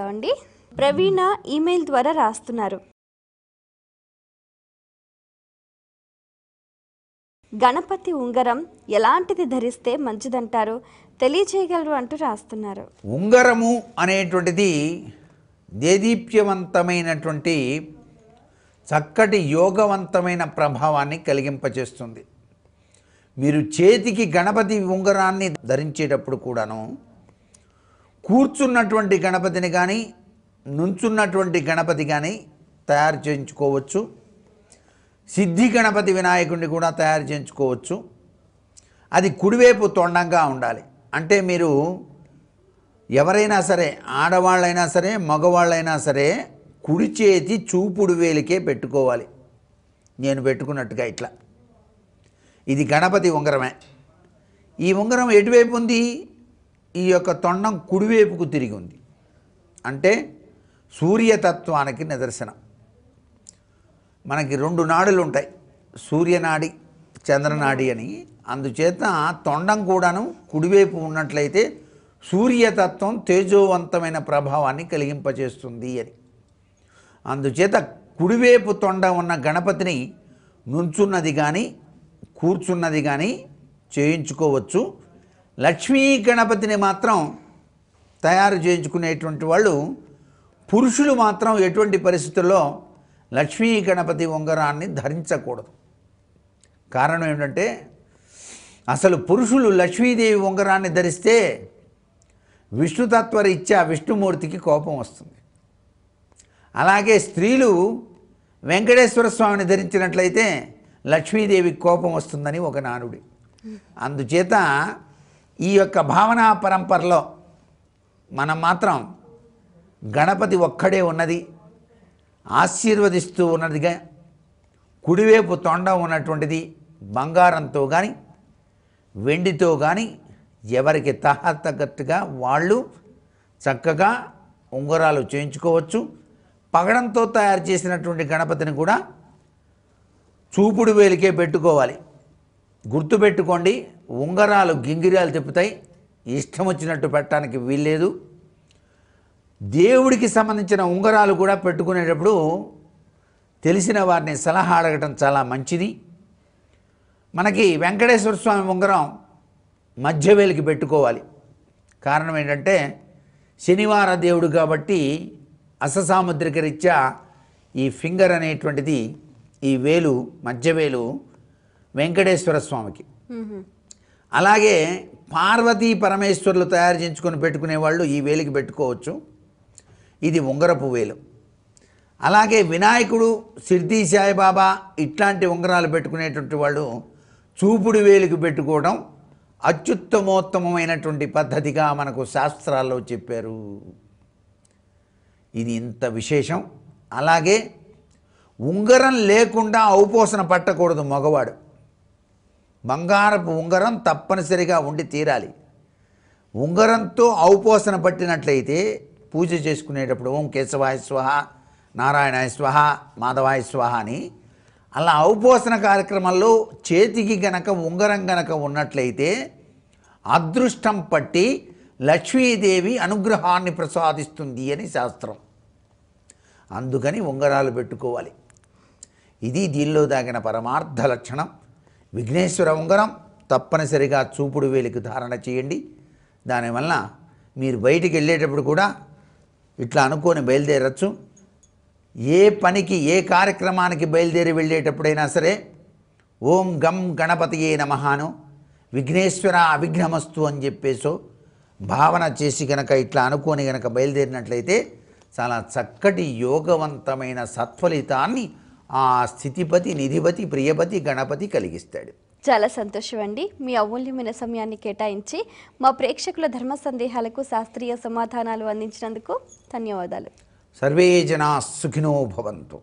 అండి ప్రవీణ ఈమెయిల్ ద్వారా రాస్తున్నారు గణపతి ఉంగరం ఎలాంటిది ధరిస్తే మంచిదంటారు తెలియచేయగలరు అంటూ రాస్తున్నారు ఉంగరము అనేటువంటిది దేదీప్యవంతమైనటువంటి చక్కటి యోగవంతమైన ప్రభావాన్ని కలిగింపచేస్తుంది మీరు చేతికి గణపతి ఉంగరాన్ని ధరించేటప్పుడు కూడాను కూర్చున్నటువంటి గణపతిని కానీ నుంచున్నటువంటి గణపతి కానీ తయారు చేయించుకోవచ్చు సిద్ధి గణపతి వినాయకుడిని కూడా తయారు చేయించుకోవచ్చు అది కుడివైపు తొండంగా ఉండాలి అంటే మీరు ఎవరైనా సరే ఆడవాళ్ళైనా సరే మగవాళ్ళైనా సరే కుడి చేతి చూపుడు వేలికే పెట్టుకోవాలి నేను పెట్టుకున్నట్టుగా ఇట్లా ఇది గణపతి ఉంగరమే ఈ ఉంగరం ఎటువైపు ఉంది ఈ యొక్క తొండం కుడివైపుకు తిరిగి ఉంది అంటే సూర్యతత్వానికి నిదర్శనం మనకి రెండు నాడులు ఉంటాయి సూర్యనాడి చంద్రనాడి అని అందుచేత తొండం కూడాను కుడివైపు ఉన్నట్లయితే సూర్యతత్వం తేజోవంతమైన ప్రభావాన్ని కలిగింపచేస్తుంది అని అందుచేత కుడివైపు తొండ ఉన్న గణపతిని నుంచున్నది కానీ కూర్చున్నది కానీ చేయించుకోవచ్చు లక్ష్మీ గణపతిని మాత్రం తయారు చేయించుకునేటువంటి వాళ్ళు పురుషులు మాత్రం ఎటువంటి పరిస్థితుల్లో లక్ష్మీ గణపతి ఉంగరాన్ని ధరించకూడదు కారణం ఏంటంటే అసలు పురుషులు లక్ష్మీదేవి ఉంగరాన్ని ధరిస్తే రీత్యా విష్ణుమూర్తికి కోపం వస్తుంది అలాగే స్త్రీలు వెంకటేశ్వర స్వామిని ధరించినట్లయితే లక్ష్మీదేవికి కోపం వస్తుందని ఒక నానుడి అందుచేత ఈ యొక్క భావనా పరంపరలో మనం మాత్రం గణపతి ఒక్కడే ఉన్నది ఆశీర్వదిస్తూ ఉన్నదిగా కుడివైపు తొండ ఉన్నటువంటిది బంగారంతో కానీ వెండితో కానీ ఎవరికి తగ్గట్టుగా వాళ్ళు చక్కగా ఉంగరాలు చేయించుకోవచ్చు పగడంతో తయారు చేసినటువంటి గణపతిని కూడా చూపుడు వేలికే పెట్టుకోవాలి గుర్తుపెట్టుకోండి ఉంగరాలు గింగిరాలు తిప్పుతాయి ఇష్టం వచ్చినట్టు పెట్టడానికి వీల్లేదు దేవుడికి సంబంధించిన ఉంగరాలు కూడా పెట్టుకునేటప్పుడు తెలిసిన వారిని సలహా అడగటం చాలా మంచిది మనకి వెంకటేశ్వర స్వామి ఉంగరం మధ్యవేలికి పెట్టుకోవాలి కారణం ఏంటంటే శనివార దేవుడు కాబట్టి అససాముద్రిక రీత్యా ఈ ఫింగర్ అనేటువంటిది ఈ వేలు మధ్యవేలు వెంకటేశ్వర స్వామికి అలాగే పార్వతీ పరమేశ్వరులు తయారు చేయించుకొని పెట్టుకునే వాళ్ళు ఈ వేలికి పెట్టుకోవచ్చు ఇది ఉంగరపు వేలు అలాగే వినాయకుడు సిద్ధి సాయిబాబా ఇట్లాంటి ఉంగరాలు పెట్టుకునేటువంటి వాళ్ళు చూపుడు వేలికి పెట్టుకోవడం అత్యుత్తమోత్తమమైనటువంటి పద్ధతిగా మనకు శాస్త్రాల్లో చెప్పారు ఇది ఇంత విశేషం అలాగే ఉంగరం లేకుండా ఔపోసన పట్టకూడదు మగవాడు బంగారపు ఉంగరం తప్పనిసరిగా ఉండి తీరాలి ఉంగరంతో ఔపోసన పట్టినట్లయితే పూజ చేసుకునేటప్పుడు ఓం కేశవాయ స్వహ నారాయణాయ స్వహ మాధవాయ స్వహ అని అలా ఔపోసన కార్యక్రమంలో చేతికి గనక ఉంగరం గనక ఉన్నట్లయితే అదృష్టం పట్టి లక్ష్మీదేవి అనుగ్రహాన్ని ప్రసాదిస్తుంది అని శాస్త్రం అందుకని ఉంగరాలు పెట్టుకోవాలి ఇది దీనిలో దాగిన పరమార్థ లక్షణం విఘ్నేశ్వర ఉంగరం తప్పనిసరిగా చూపుడు వేలికి ధారణ చేయండి దానివల్ల మీరు బయటికి వెళ్ళేటప్పుడు కూడా ఇట్లా అనుకొని బయలుదేరచ్చు ఏ పనికి ఏ కార్యక్రమానికి బయలుదేరి వెళ్ళేటప్పుడైనా సరే ఓం గం గణపతియే నమహాను విఘ్నేశ్వర అవిఘ్నమస్తు అని చెప్పేసో భావన చేసి గనక ఇట్లా అనుకొని గనక బయలుదేరినట్లయితే చాలా చక్కటి యోగవంతమైన సత్ఫలితాన్ని ఆ స్థితిపతి నిధిపతి ప్రియపతి గణపతి కలిగిస్తాడు చాలా సంతోషం అండి మీ అమూల్యమైన సమయాన్ని కేటాయించి మా ప్రేక్షకుల ధర్మ సందేహాలకు శాస్త్రీయ సమాధానాలు అందించినందుకు ధన్యవాదాలు సర్వే జనా సుఖినో భవంతు